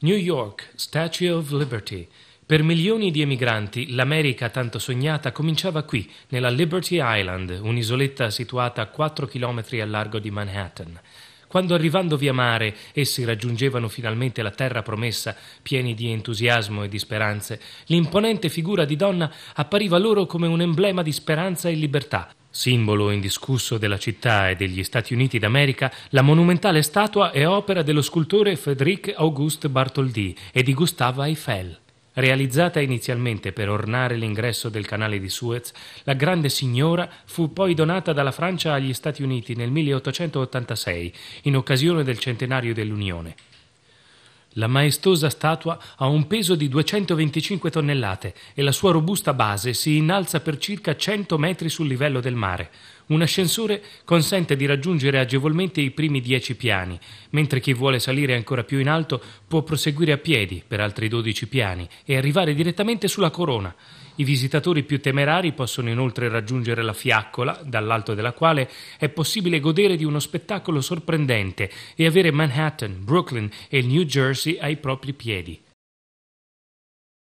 New York, Statue of Liberty. Per milioni di emigranti, l'America tanto sognata cominciava qui, nella Liberty Island, un'isoletta situata a 4 chilometri al largo di Manhattan. Quando arrivando via mare essi raggiungevano finalmente la terra promessa, pieni di entusiasmo e di speranze, l'imponente figura di donna appariva loro come un emblema di speranza e libertà, Simbolo indiscusso della città e degli Stati Uniti d'America, la monumentale statua è opera dello scultore Frédéric Auguste Bartholdi e di Gustave Eiffel. Realizzata inizialmente per ornare l'ingresso del canale di Suez, la Grande Signora fu poi donata dalla Francia agli Stati Uniti nel 1886 in occasione del centenario dell'Unione. La maestosa statua ha un peso di 225 tonnellate e la sua robusta base si innalza per circa 100 metri sul livello del mare. Un ascensore consente di raggiungere agevolmente i primi dieci piani, mentre chi vuole salire ancora più in alto può proseguire a piedi per altri dodici piani e arrivare direttamente sulla corona. I visitatori più temerari possono inoltre raggiungere la fiaccola, dall'alto della quale è possibile godere di uno spettacolo sorprendente e avere Manhattan, Brooklyn e New Jersey ai propri piedi.